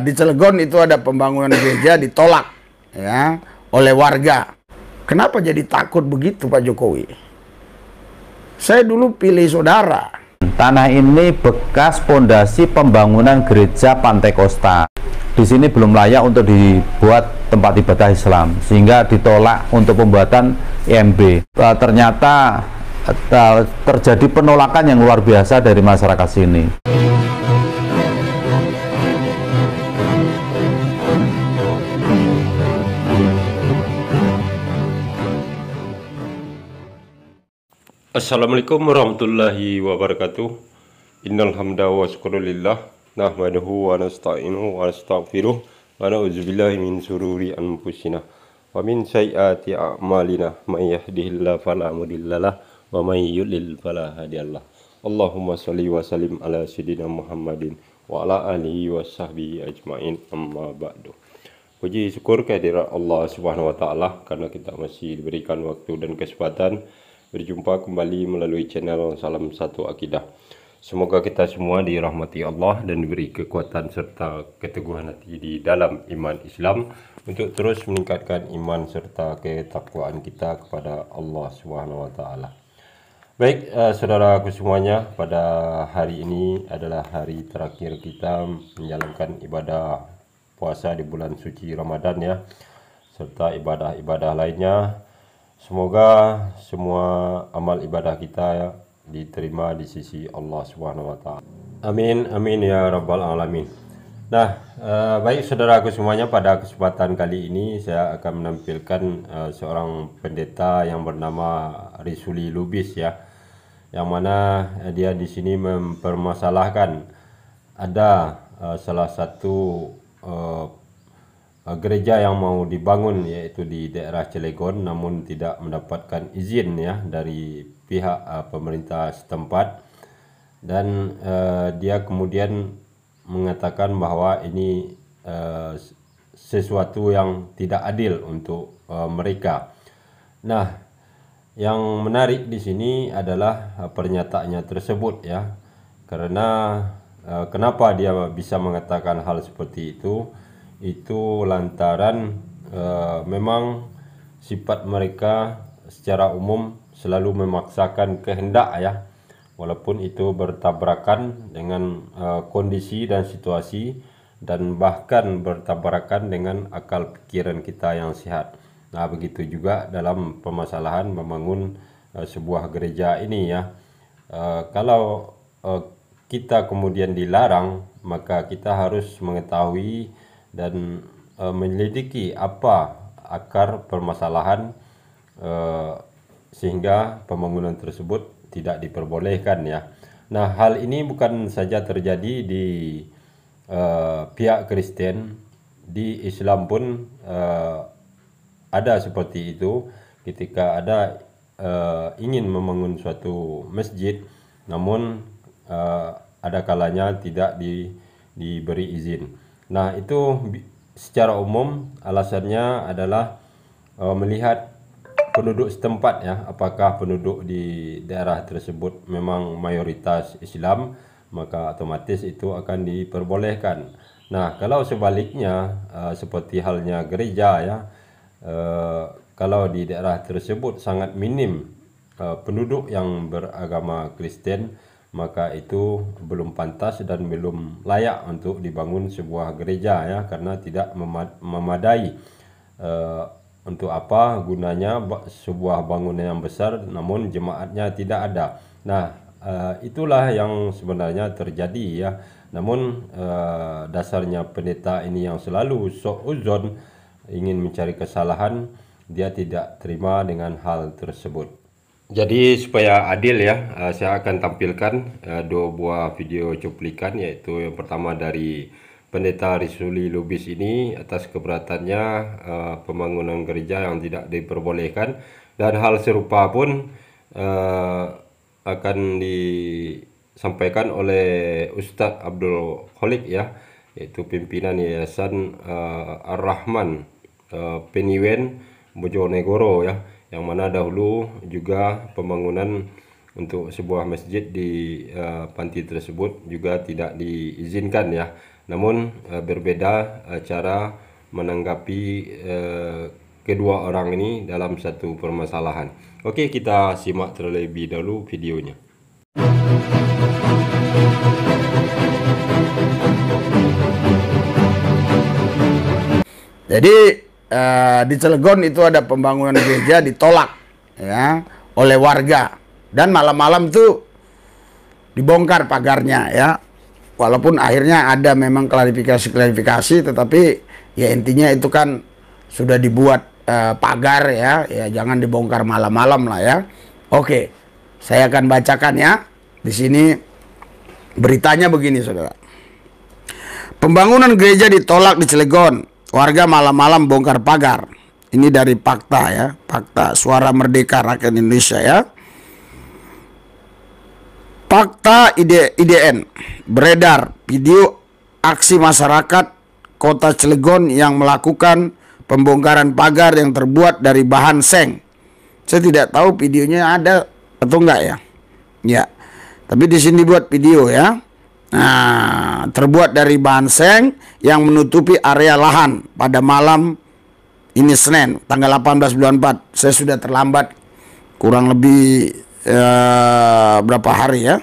di Cilegon itu ada pembangunan gereja ditolak ya oleh warga. Kenapa jadi takut begitu Pak Jokowi? Saya dulu pilih saudara. Tanah ini bekas fondasi pembangunan gereja Pantai Kosta. Di sini belum layak untuk dibuat tempat ibadah Islam, sehingga ditolak untuk pembuatan IMB. Eh, ternyata eh, terjadi penolakan yang luar biasa dari masyarakat sini. Assalamualaikum warahmatullahi wabarakatuh. Innal hamda wa syukrulillah nahmaduhu wa nasta'inuhu wa nastaghfiruh wa na'udzubillahi min sururi anfusina wa min sayyiati a'malina may yahdihillahu fala mudhillalah wa may yudlil fala hadiyalah. Allahumma shalli wa sallim ala sayyidina Muhammadin wa ala alihi wa sahbihi ajmain amma ba'du. Puji syukur kehadirat Allah Subhanahu wa taala karena kita masih diberikan waktu dan kesempatan Berjumpa kembali melalui channel Salam Satu Akidah. Semoga kita semua dirahmati Allah dan diberi kekuatan serta keteguhan hati di dalam iman Islam untuk terus meningkatkan iman serta ketakwaan kita kepada Allah swt Baik, uh, eh, saudaraku semuanya, pada hari ini adalah hari terakhir kita menjalankan ibadah puasa di bulan suci Ramadan ya, serta ibadah-ibadah lainnya. Semoga semua amal ibadah kita ya, diterima di sisi Allah Subhanahu wa taala. Amin amin ya rabbal alamin. Nah, eh, baik saudaraku semuanya pada kesempatan kali ini saya akan menampilkan eh, seorang pendeta yang bernama Risuli Lubis ya. Yang mana eh, dia di sini mempermasalahkan ada eh, salah satu eh, Ah, gereja yang mau dibangun yaitu di daerah Cilegon namun tidak mendapatkan izin ya dari pihak uh, pemerintah setempat dan uh, dia kemudian mengatakan bahwa ini uh, sesuatu yang tidak adil untuk uh, mereka. Nah, yang menarik di sini adalah ah, pernyataannya tersebut ya. Karena uh, kenapa dia bisa mengatakan hal seperti itu? itu lantaran uh, memang sifat mereka secara umum selalu memaksakan kehendak ya walaupun itu bertabrakan dengan uh, kondisi dan situasi dan bahkan bertabrakan dengan akal pikiran kita yang sehat. Nah, begitu juga dalam permasalahan membangun uh, sebuah gereja ini ya. Uh, kalau uh, kita kemudian dilarang, maka kita harus mengetahui dan e, menyelidiki apa akar permasalahan e, sehingga pembangunan tersebut tidak diperbolehkan ya. Nah, hal ini bukan saja terjadi di uh, pihak Kristen, di Islam pun uh, ada seperti itu ketika ada uh, ingin membangun suatu masjid namun uh, ada kalanya tidak di, diberi izin. Nah, itu secara umum alasannya adalah uh, melihat penduduk setempat ya, apakah penduduk di daerah tersebut memang mayoritas Islam, maka otomatis itu akan diperbolehkan. Nah, kalau sebaliknya uh, seperti halnya gereja ya, uh, kalau di daerah tersebut sangat minim uh, penduduk yang beragama Kristen, maka itu belum pantas dan belum layak untuk dibangun sebuah gereja ya karena tidak memadai e, untuk apa gunanya sebuah bangunan yang besar namun jemaatnya tidak ada nah e, itulah yang sebenarnya terjadi ya namun e, dasarnya pendeta ini yang selalu sok uzon ingin mencari kesalahan dia tidak terima dengan hal tersebut jadi supaya adil ya, eh, saya akan tampilkan eh, dua buah video cuplikan yaitu yang pertama dari Pendeta Risuli Lubis ini atas keberatannya eh, pembangunan gereja yang tidak diperbolehkan dan hal serupa pun akan disampaikan oleh Ustadz Abdul Khalid ya yaitu pimpinan Yayasan Ar-Rahman Peniwen Bojonegoro ya yang mana dahulu juga pembangunan untuk sebuah masjid di uh, panti tersebut juga tidak diizinkan ya. Namun uh, berbeda uh, cara menanggapi uh, kedua orang ini dalam satu permasalahan. Oke, kita simak terlebih dahulu videonya. Jadi uh, di Cilegon itu ada pembangunan gereja ditolak ya oleh warga dan malam-malam tuh dibongkar pagarnya ya walaupun akhirnya ada memang klarifikasi-klarifikasi tetapi ya intinya itu kan sudah dibuat uh, pagar ya ya jangan dibongkar malam-malam lah ya oke saya akan bacakan ya di sini beritanya begini saudara pembangunan gereja ditolak di Cilegon Warga malam-malam bongkar pagar. Ini dari fakta ya, fakta suara merdeka rakyat Indonesia ya. Fakta ide IDN beredar video aksi masyarakat kota Cilegon yang melakukan pembongkaran pagar yang terbuat dari bahan seng. Saya tidak tahu videonya ada atau enggak ya. Ya. Tapi di sini buat video ya. Nah, terbuat dari bahan seng yang menutupi area lahan pada malam ini Senin tanggal 18 bulan 4. Saya sudah terlambat kurang lebih ee, eh, berapa hari ya?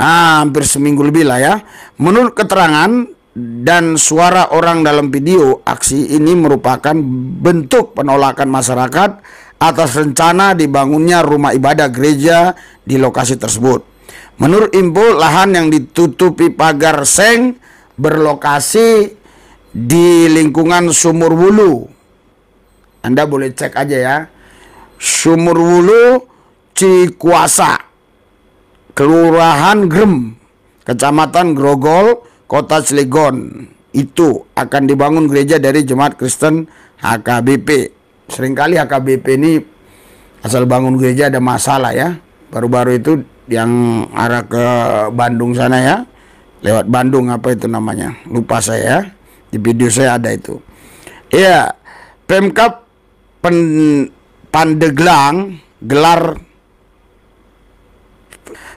Ah, hampir seminggu lebih lah ya. Menurut keterangan dan suara orang dalam video, aksi ini merupakan bentuk penolakan masyarakat atas rencana dibangunnya rumah ibadah gereja di lokasi tersebut. Menurut Imbo, lahan yang ditutupi pagar seng berlokasi di lingkungan Sumur Wulu. Anda boleh cek aja ya. Sumur Wulu Cikuasa. Kelurahan Grem, Kecamatan Grogol, Kota Cilegon. Itu akan dibangun gereja dari Jemaat Kristen HKBP. Seringkali HKBP ini asal bangun gereja ada masalah ya. Baru-baru itu yang arah ke Bandung sana ya lewat Bandung apa itu namanya lupa saya ya. di video saya ada itu ya Pemkap Pen Pandeglang gelar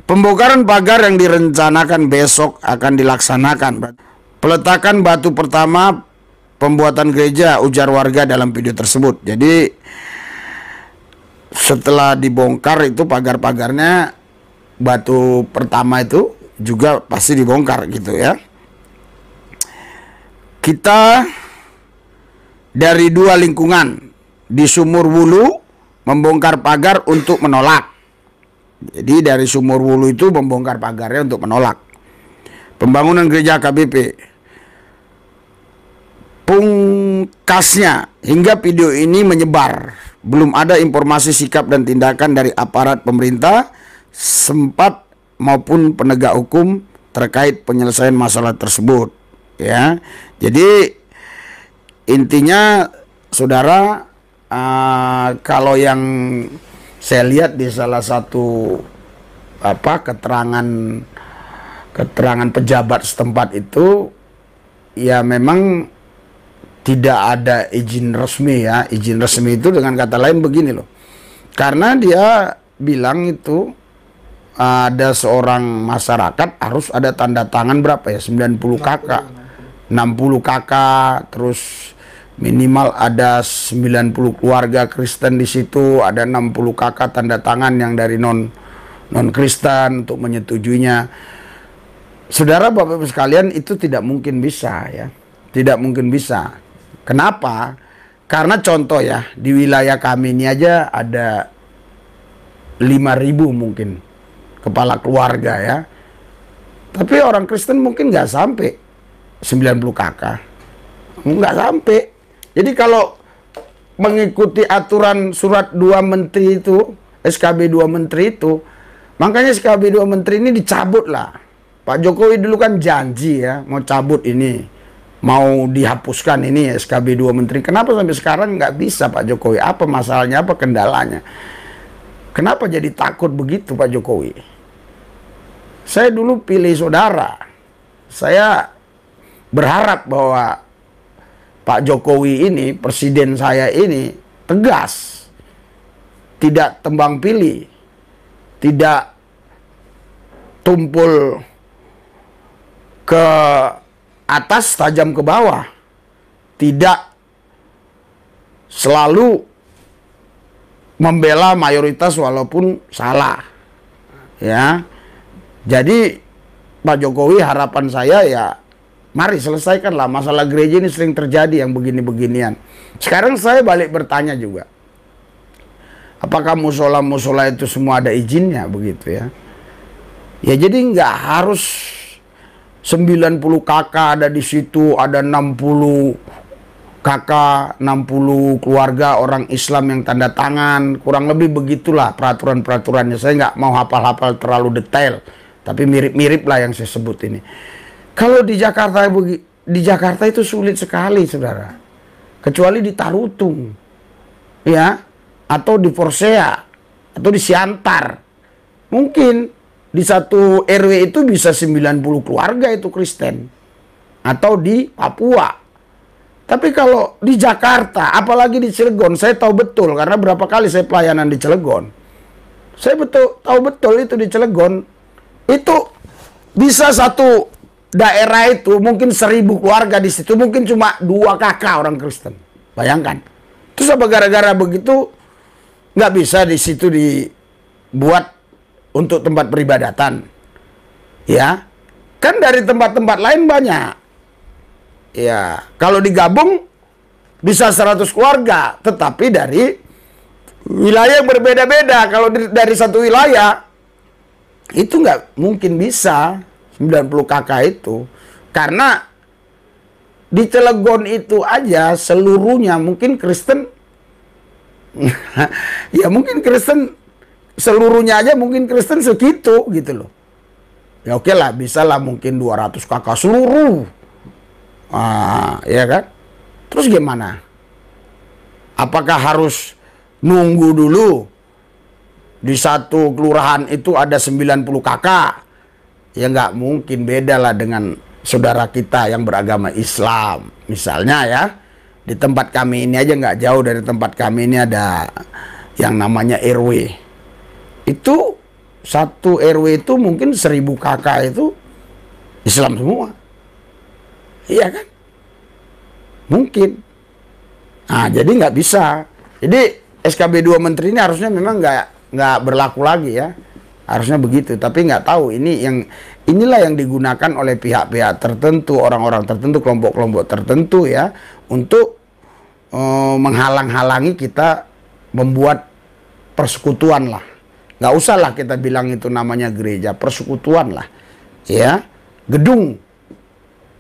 pembongkaran pagar yang direncanakan besok akan dilaksanakan peletakan batu pertama pembuatan gereja ujar warga dalam video tersebut jadi setelah dibongkar itu pagar-pagarnya batu pertama itu juga pasti dibongkar gitu ya. Kita dari dua lingkungan di sumur wulu membongkar pagar untuk menolak. Jadi dari sumur wulu itu membongkar pagarnya untuk menolak. Pembangunan gereja KBP. Pungkasnya hingga video ini menyebar. Belum ada informasi sikap dan tindakan dari aparat pemerintah sempat maupun penegak hukum terkait penyelesaian masalah tersebut ya. Jadi intinya saudara uh, kalau yang saya lihat di salah satu apa keterangan keterangan pejabat setempat itu ya memang tidak ada izin resmi ya izin resmi itu dengan kata lain begini loh karena dia bilang itu ada seorang masyarakat harus ada tanda tangan berapa ya 90 kakak 60 kakak terus minimal ada 90 keluarga Kristen di situ ada 60 kakak tanda tangan yang dari non non Kristen untuk menyetujuinya Saudara Bapak Ibu sekalian itu tidak mungkin bisa ya tidak mungkin bisa kenapa karena contoh ya di wilayah kami ini aja ada 5000 mungkin kepala keluarga ya. Tapi orang Kristen mungkin nggak sampai 90 kakak. Nggak sampai. Jadi kalau mengikuti aturan surat dua menteri itu, SKB dua menteri itu, makanya SKB dua menteri ini dicabut lah. Pak Jokowi dulu kan janji ya mau cabut ini, mau dihapuskan ini SKB dua menteri. Kenapa sampai sekarang nggak bisa Pak Jokowi? Apa masalahnya? Apa kendalanya? Kenapa jadi takut begitu Pak Jokowi? saya dulu pilih saudara. Saya berharap bahwa Pak Jokowi ini, presiden saya ini tegas. Tidak tembang pilih. Tidak tumpul ke atas tajam ke bawah. Tidak selalu membela mayoritas walaupun salah. Ya. Jadi Pak Jokowi harapan saya ya mari selesaikanlah masalah gereja ini sering terjadi yang begini-beginian. Sekarang saya balik bertanya juga. Apakah musola-musola itu semua ada izinnya begitu ya? Ya jadi nggak harus 90 kakak ada di situ, ada 60 kakak, 60 keluarga orang Islam yang tanda tangan. Kurang lebih begitulah peraturan-peraturannya. Saya nggak mau hafal-hafal terlalu detail. Tapi mirip-mirip lah yang saya sebut ini. Kalau di Jakarta di Jakarta itu sulit sekali, saudara. Kecuali di Tarutung, ya, atau di Forsea, atau di Siantar. Mungkin di satu RW itu bisa 90 keluarga itu Kristen. Atau di Papua, tapi kalau di Jakarta, apalagi di Cilegon, saya tahu betul karena berapa kali saya pelayanan di Cilegon. Saya betul tahu betul itu di Cilegon itu bisa satu daerah itu mungkin seribu keluarga di situ mungkin cuma dua kakak orang Kristen. Bayangkan. Terus apa gara-gara begitu nggak bisa di situ dibuat untuk tempat peribadatan. Ya. Kan dari tempat-tempat lain banyak. Ya, kalau digabung bisa seratus keluarga, tetapi dari wilayah yang berbeda-beda. Kalau dari satu wilayah itu nggak mungkin bisa 90 kakak itu karena di Cilegon itu aja seluruhnya mungkin Kristen ya mungkin Kristen seluruhnya aja mungkin Kristen segitu gitu loh ya oke okay lah bisa lah mungkin 200 kakak seluruh ah ya kan terus gimana apakah harus nunggu dulu di satu kelurahan itu ada 90 kakak. Ya nggak mungkin beda lah dengan saudara kita yang beragama Islam. Misalnya ya, di tempat kami ini aja nggak jauh dari tempat kami ini ada yang namanya RW. Itu satu RW itu mungkin seribu kakak itu Islam semua. Iya kan? Mungkin. Nah, jadi nggak bisa. Jadi SKB 2 Menteri ini harusnya memang nggak nggak berlaku lagi ya harusnya begitu tapi nggak tahu ini yang inilah yang digunakan oleh pihak-pihak tertentu orang-orang tertentu kelompok-kelompok tertentu ya untuk uh, menghalang-halangi kita membuat persekutuan lah nggak usah lah kita bilang itu namanya gereja persekutuan lah ya gedung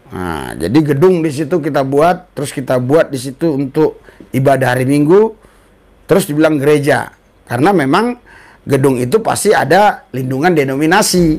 nah jadi gedung di situ kita buat terus kita buat di situ untuk ibadah hari minggu terus dibilang gereja karena memang gedung itu pasti ada lindungan denominasi.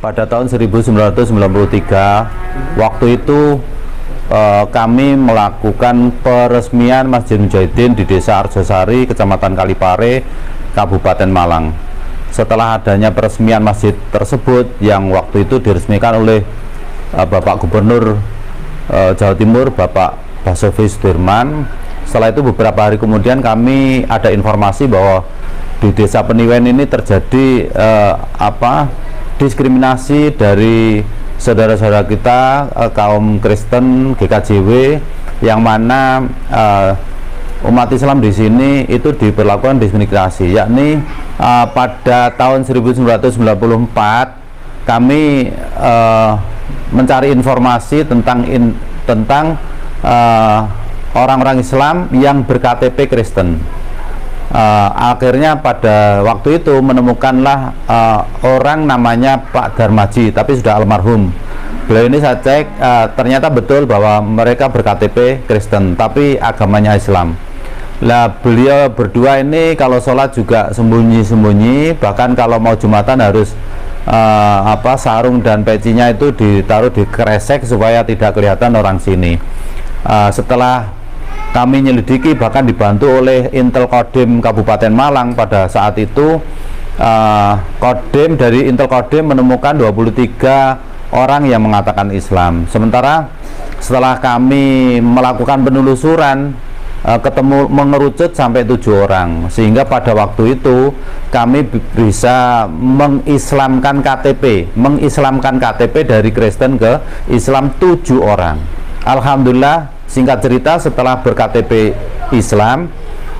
pada tahun 1993 waktu itu eh, kami melakukan peresmian Masjid Mujahidin di Desa Arjosari, Kecamatan Kalipare, Kabupaten Malang. Setelah adanya peresmian masjid tersebut yang waktu itu diresmikan oleh eh, Bapak Gubernur eh, Jawa Timur, Bapak Basofi Sudirman. Setelah itu beberapa hari kemudian kami ada informasi bahwa di Desa Peniwen ini terjadi eh, apa diskriminasi dari saudara-saudara kita eh, kaum Kristen GKJW yang mana eh, umat Islam di sini itu diperlakukan diskriminasi yakni eh, pada tahun 1994 kami eh, mencari informasi tentang in, tentang eh, orang-orang Islam yang berKTP Kristen uh, akhirnya pada waktu itu menemukanlah uh, orang namanya Pak Darmaji tapi sudah almarhum beliau ini saya cek uh, ternyata betul bahwa mereka berKTP Kristen tapi agamanya Islam lah beliau berdua ini kalau sholat juga sembunyi-sembunyi bahkan kalau mau jumatan harus uh, apa sarung dan pecinya itu ditaruh di kresek supaya tidak kelihatan orang sini uh, setelah kami menyelidiki bahkan dibantu oleh Intel Kodim Kabupaten Malang pada saat itu uh, Kodim dari Intel Kodim menemukan 23 orang yang mengatakan Islam sementara setelah kami melakukan penelusuran eh, ketemu mengerucut sampai tujuh orang sehingga pada waktu itu kami bisa mengislamkan KTP mengislamkan KTP dari Kristen ke Islam tujuh orang Alhamdulillah Singkat cerita setelah berKTP Islam,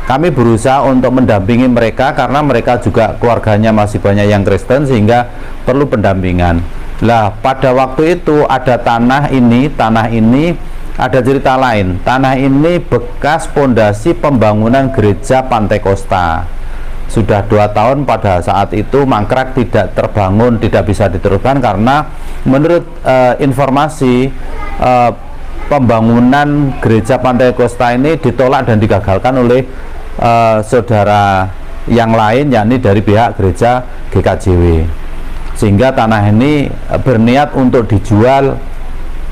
kami berusaha untuk mendampingi mereka karena mereka juga keluarganya masih banyak yang Kristen sehingga perlu pendampingan. Lah, pada waktu itu ada tanah ini, tanah ini ada cerita lain. Tanah ini bekas pondasi pembangunan gereja Pantai Costa. Sudah dua tahun pada saat itu mangkrak tidak terbangun, tidak bisa diteruskan karena menurut e, informasi e, pembangunan gereja Pantai Kosta ini ditolak dan digagalkan oleh uh, saudara yang lain yakni dari pihak gereja GKJW sehingga tanah ini berniat untuk dijual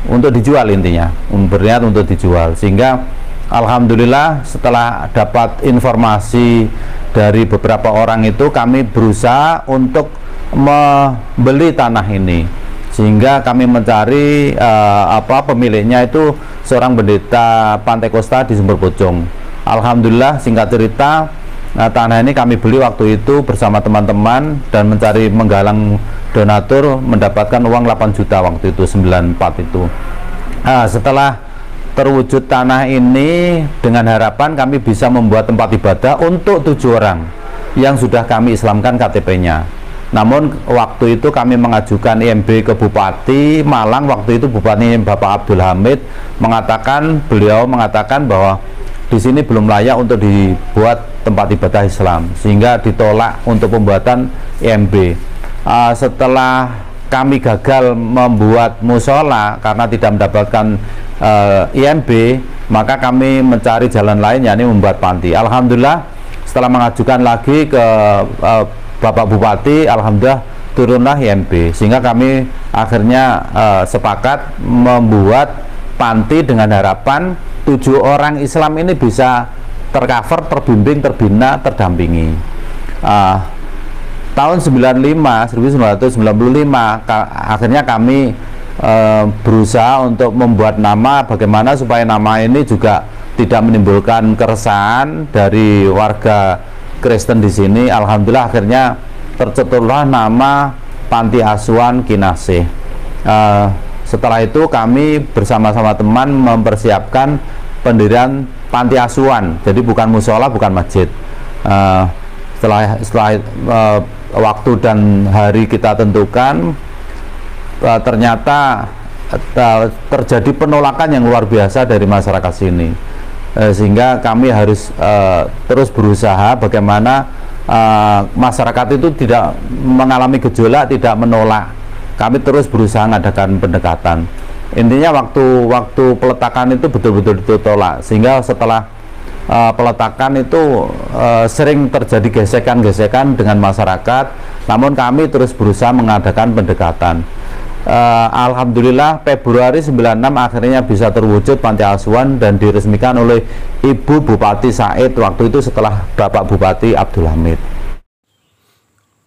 untuk dijual intinya um, berniat untuk dijual sehingga Alhamdulillah setelah dapat informasi dari beberapa orang itu kami berusaha untuk membeli tanah ini sehingga kami mencari uh, apa pemiliknya itu seorang pendeta Pantai Kosta di Sumber Bojong. Alhamdulillah singkat cerita nah, tanah ini kami beli waktu itu bersama teman-teman dan mencari menggalang donatur mendapatkan uang 8 juta waktu itu 94 itu. Nah, setelah terwujud tanah ini dengan harapan kami bisa membuat tempat ibadah untuk tujuh orang yang sudah kami islamkan KTP-nya. Namun waktu itu kami mengajukan IMB ke Bupati Malang waktu itu Bupati Bapak Abdul Hamid mengatakan beliau mengatakan bahwa di sini belum layak untuk dibuat tempat ibadah Islam sehingga ditolak untuk pembuatan IMB. Uh, ah, setelah kami gagal membuat musola karena tidak mendapatkan uh, eh, IMB, maka kami mencari jalan lain yakni membuat panti. Alhamdulillah setelah mengajukan lagi ke uh, Bapak Bupati alhamdulillah turunlah YNB sehingga kami akhirnya uh, sepakat membuat panti dengan harapan tujuh orang Islam ini bisa tercover, terbimbing, terbina, terdampingi. Uh, tahun 95 1995 ka akhirnya kami e, berusaha untuk membuat nama bagaimana supaya nama ini juga tidak menimbulkan keresahan dari warga Kristen di sini alhamdulillah akhirnya tercetuslah nama panti asuhan Kinase. Uh, eh, setelah itu kami bersama-sama teman mempersiapkan pendirian panti asuhan. Jadi bukan musola, bukan masjid. Uh, setelah setelah uh, waktu dan hari kita tentukan, uh, ternyata uh, terjadi penolakan yang luar biasa dari masyarakat sini Eh, sehingga kami harus eh, terus berusaha bagaimana eh, masyarakat itu tidak mengalami gejolak tidak menolak kami terus berusaha mengadakan pendekatan intinya waktu waktu peletakan itu betul-betul ditolak sehingga setelah uh, peletakan itu uh, sering terjadi gesekan-gesekan dengan masyarakat. Namun kami terus berusaha mengadakan pendekatan uh, alhamdulillah Februari 96 akhirnya bisa terwujud Panti Asuhan dan diresmikan oleh Ibu Bupati Said waktu itu setelah Bapak Bupati Abdul Hamid.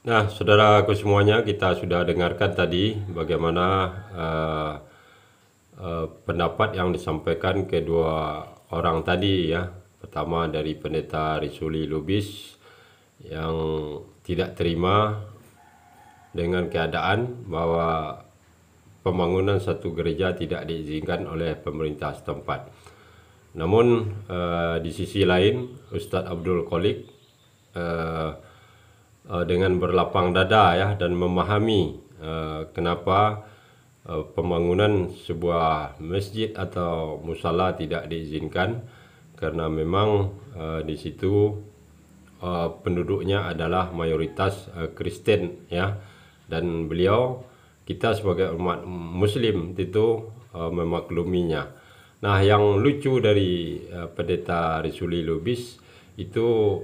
Nah, saudara aku semuanya, kita sudah dengarkan tadi bagaimana uh, uh, pendapat yang disampaikan kedua orang tadi ya. Pertama dari pendeta Risuli Lubis yang tidak terima dengan keadaan bahwa pembangunan satu gereja tidak diizinkan oleh pemerintah setempat. Namun uh, di sisi lain Ustadz Abdul Kolik uh, eh, uh, eh, dengan berlapang dada ya dan memahami uh, kenapa uh, pembangunan sebuah masjid atau musala tidak diizinkan karena memang uh, di situ uh, penduduknya adalah mayoritas uh, Kristen ya dan beliau kita sebagai umat muslim itu uh, memakluminya. Nah, yang lucu dari uh, pendeta Risuli Lubis itu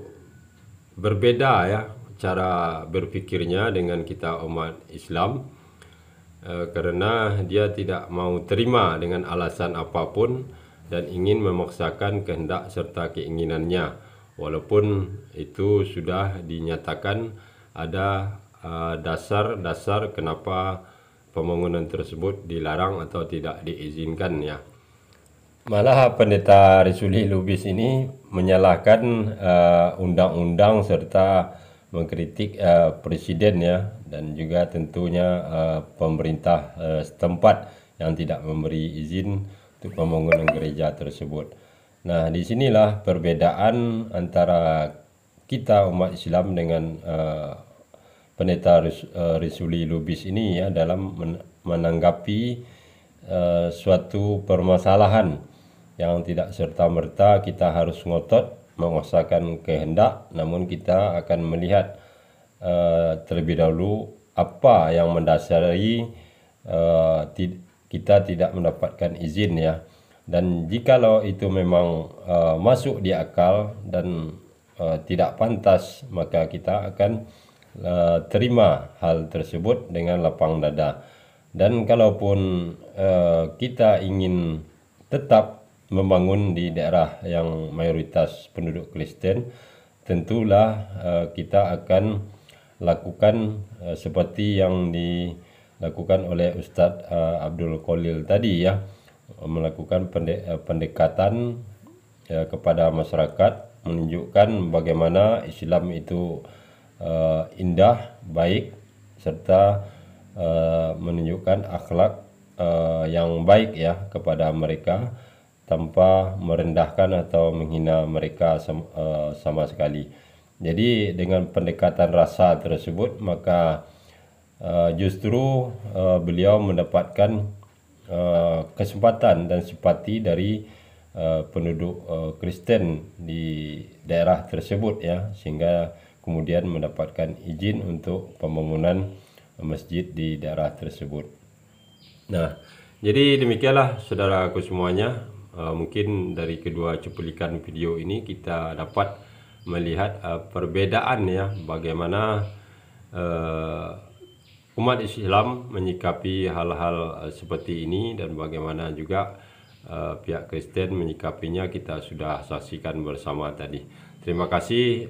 berbeda ya cara berpikirnya dengan kita umat Islam uh, karena dia tidak mau terima dengan alasan apapun dan ingin memaksakan kehendak serta keinginannya walaupun itu sudah dinyatakan ada uh, dasar-dasar uh, dasar -dasar kenapa pembangunan tersebut dilarang atau tidak diizinkan ya. Malah pendeta Risuli Lubis ini menyalahkan eh, undang-undang uh, serta mengkritik uh, presiden ya dan juga tentunya uh, pemerintah uh, setempat yang tidak memberi izin untuk pembangunan gereja tersebut. Nah, disinilah perbedaan antara kita umat Islam dengan uh, pendeta Risuli eh, Lubis ini ya dalam menanggapi eh, suatu permasalahan yang tidak serta-merta kita harus ngotot menguasakan kehendak namun kita akan melihat uh, terlebih dahulu apa yang mendasari uh, ti kita tidak mendapatkan izin ya dan jikalau itu memang uh, masuk di akal dan uh, tidak pantas maka kita akan Eh, terima hal tersebut dengan lapang dada. Dan kalaupun uh, kita ingin tetap membangun di daerah yang mayoritas penduduk Kristen, tentulah uh, kita akan lakukan uh, seperti yang dilakukan oleh Ustadz uh, Abdul Qolil tadi ya, melakukan pendek, pendekatan uh, kepada masyarakat menunjukkan bagaimana Islam itu uh, indah, baik, serta uh, menunjukkan akhlak uh, yang baik ya kepada mereka tanpa merendahkan atau menghina mereka sama, uh, sama sekali. Jadi dengan pendekatan rasa tersebut maka uh, justru uh, beliau mendapatkan uh, kesempatan dan simpati dari uh, penduduk uh, Kristen di daerah tersebut ya sehingga kemudian mendapatkan izin untuk pembangunan masjid di daerah tersebut. Nah, jadi demikianlah saudara aku semuanya. Eh, mungkin dari kedua cuplikan video ini kita dapat melihat eh, perbedaan ya bagaimana eh, umat Islam menyikapi hal-hal seperti ini dan bagaimana juga pihak Kristen menyikapinya kita sudah saksikan bersama tadi. Terima kasih